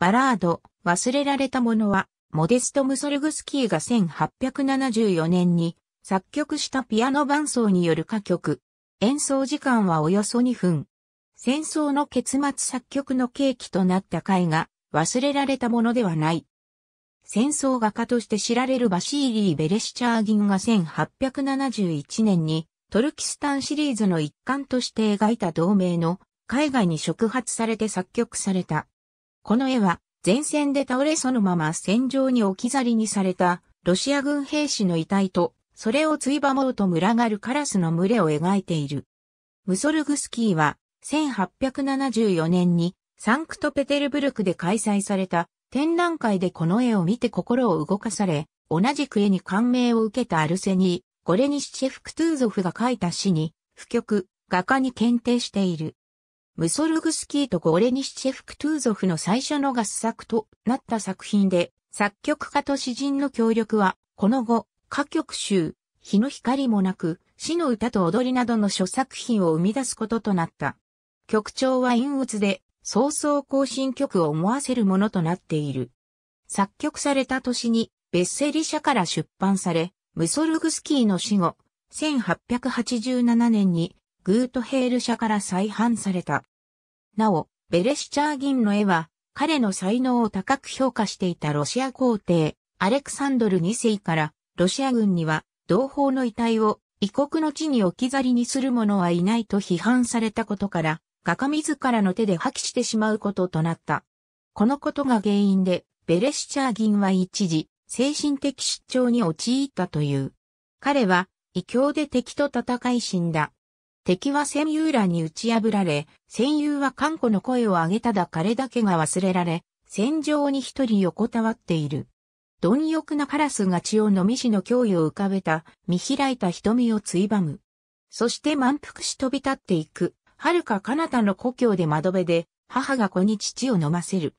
バラード、忘れられたものは、モデスト・ムソルグスキーが1874年に作曲したピアノ伴奏による歌曲。演奏時間はおよそ2分。戦争の結末作曲の契機となった回が忘れられたものではない。戦争画家として知られるバシーリー・ベレシチャーギンが1871年にトルキスタンシリーズの一環として描いた同盟の絵画に触発されて作曲されたこの絵は前線で倒れそのまま戦場に置き去りにされたロシア軍兵士の遺体とそれをついばもうと群がるカラスの群れを描いている。ムソルグスキーは1874年にサンクトペテルブルクで開催された展覧会でこの絵を見て心を動かされ、同じく絵に感銘を受けたアルセニー、ゴレニシチェフ・クトゥーゾフが描いた詩に、不曲、画家に検定している。ムソルグスキーとゴレニシチェフ・クトゥーゾフの最初の合作となった作品で、作曲家と詩人の協力は、この後、歌曲集、日の光もなく、詩の歌と踊りなどの諸作品を生み出すこととなった。曲調は陰鬱で、早々更新曲を思わせるものとなっている。作曲された年に、ベッセリ社から出版され、ムソルグスキーの死後、1887年にグートヘール社から再販された。なお、ベレシチャー銀の絵は、彼の才能を高く評価していたロシア皇帝、アレクサンドル2世から、ロシア軍には、同胞の遺体を異国の地に置き去りにする者はいないと批判されたことから、画家自らの手で破棄してしまうこととなった。このことが原因で、ベレシチャー銀は一時、精神的失調に陥ったという。彼は、異教で敵と戦い死んだ。敵は戦友らに打ち破られ、戦友は看護の声を上げただ彼だけが忘れられ、戦場に一人横たわっている。貪欲なカラスが血を飲み死の脅威を浮かべた、見開いた瞳をついばむ。そして満腹し飛び立っていく、遥か彼方の故郷で窓辺で、母が子に父を飲ませる。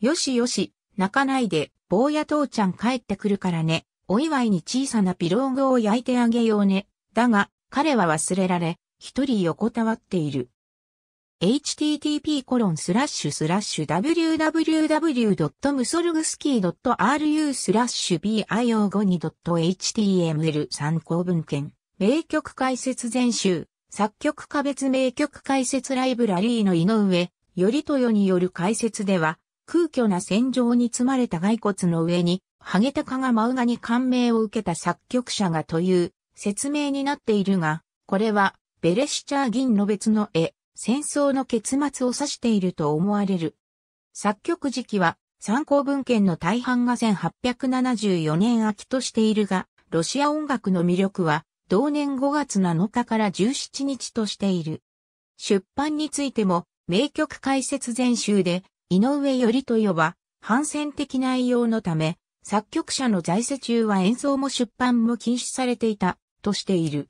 よしよし、泣かないで、坊や父ちゃん帰ってくるからね、お祝いに小さなピローグを焼いてあげようね。だが、彼は忘れられ、一人横たわっている。http://www.musolgski.ru スラッシュ bio52.html 参考文献、名曲解説全集、作曲家別名曲解説ライブラリーの井上、頼豊による解説では、空虚な戦場に積まれた骸骨の上に、ハゲタカがマウガに感銘を受けた作曲者がという説明になっているが、これはベレシチャー銀の別の絵、戦争の結末を指していると思われる。作曲時期は参考文献の大半が1874年秋としているが、ロシア音楽の魅力は同年5月7日から17日としている。出版についても名曲解説全集で井上よりと呼ば反戦的内容のため作曲者の在世中は演奏も出版も禁止されていたとしている。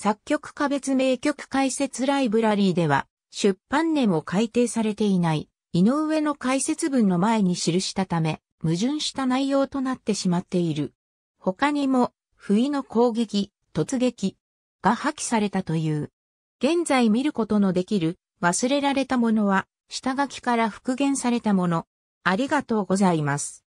作曲家別名曲解説ライブラリーでは、出版年も改定されていない、井上の解説文の前に記したため、矛盾した内容となってしまっている。他にも、不意の攻撃、突撃が破棄されたという。現在見ることのできる忘れられたものは、下書きから復元されたもの。ありがとうございます。